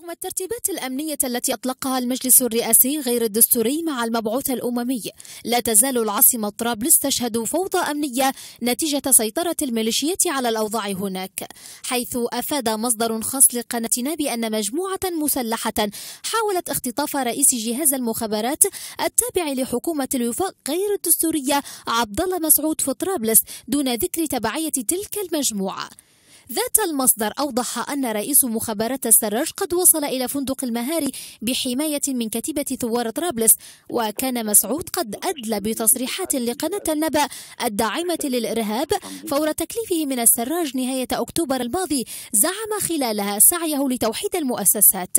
رغم الترتيبات الأمنية التي أطلقها المجلس الرئاسي غير الدستوري مع المبعوث الأممي لا تزال العاصمة طرابلس تشهد فوضى أمنية نتيجة سيطرة الميليشيات على الأوضاع هناك حيث أفاد مصدر خاص لقناتنا بأن مجموعة مسلحة حاولت اختطاف رئيس جهاز المخابرات التابع لحكومة الوفاق غير الدستورية عبد الله مسعود في طرابلس دون ذكر تبعية تلك المجموعة ذات المصدر أوضح أن رئيس مخابرات السراج قد وصل إلى فندق المهاري بحماية من كتيبة ثوار طرابلس وكان مسعود قد أدلى بتصريحات لقناة النبأ الداعمة للإرهاب فور تكليفه من السراج نهاية أكتوبر الماضي زعم خلالها سعيه لتوحيد المؤسسات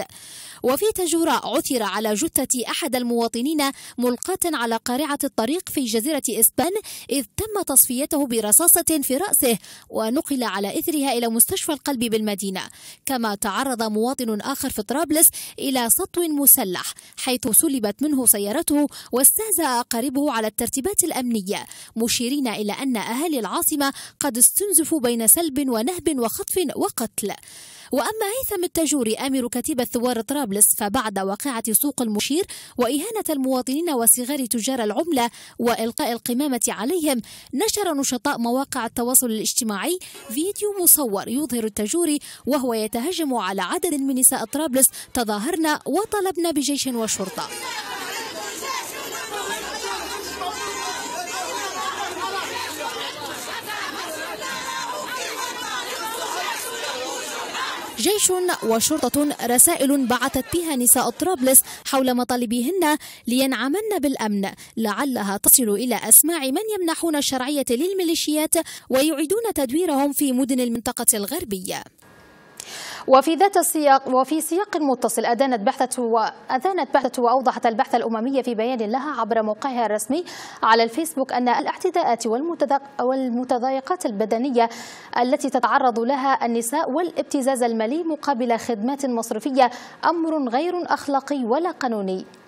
وفي تجورة عثر على جثة أحد المواطنين ملقاة على قارعة الطريق في جزيرة إسبان إذ تم تصفيته برصاصة في رأسه ونقل على إثرها إلى مستشفى القلب بالمدينة كما تعرض مواطن آخر في طرابلس إلى سطو مسلح حيث سلبت منه سيارته واستهزأ أقاربه على الترتيبات الأمنية مشيرين إلى أن أهالي العاصمة قد استنزفوا بين سلب ونهب وخطف وقتل وأما هيثم التجوري آمر كتيبة ثوار طرابلس فبعد واقعة سوق المشير وإهانة المواطنين وصغار تجار العملة وإلقاء القمامة عليهم نشر نشطاء مواقع التواصل الاجتماعي فيديو مصور يظهر التجوري وهو يتهجم على عدد من نساء طرابلس تظاهرن وطلبنا بجيش وشرطة جيش وشرطة رسائل بعثت بها نساء طرابلس حول مطالبهن لينعمن بالأمن لعلها تصل إلى أسماع من يمنحون الشرعية للميليشيات ويعيدون تدويرهم في مدن المنطقة الغربية وفي ذات السياق وفي سياق متصل أدانت بحثة وأذانت بحثة وأوضحت البحثة الأممية في بيان لها عبر موقعها الرسمي على الفيسبوك أن الاعتداءات والمتضايقات البدنية التي تتعرض لها النساء والابتزاز المالي مقابل خدمات مصرفية أمر غير أخلاقي ولا قانوني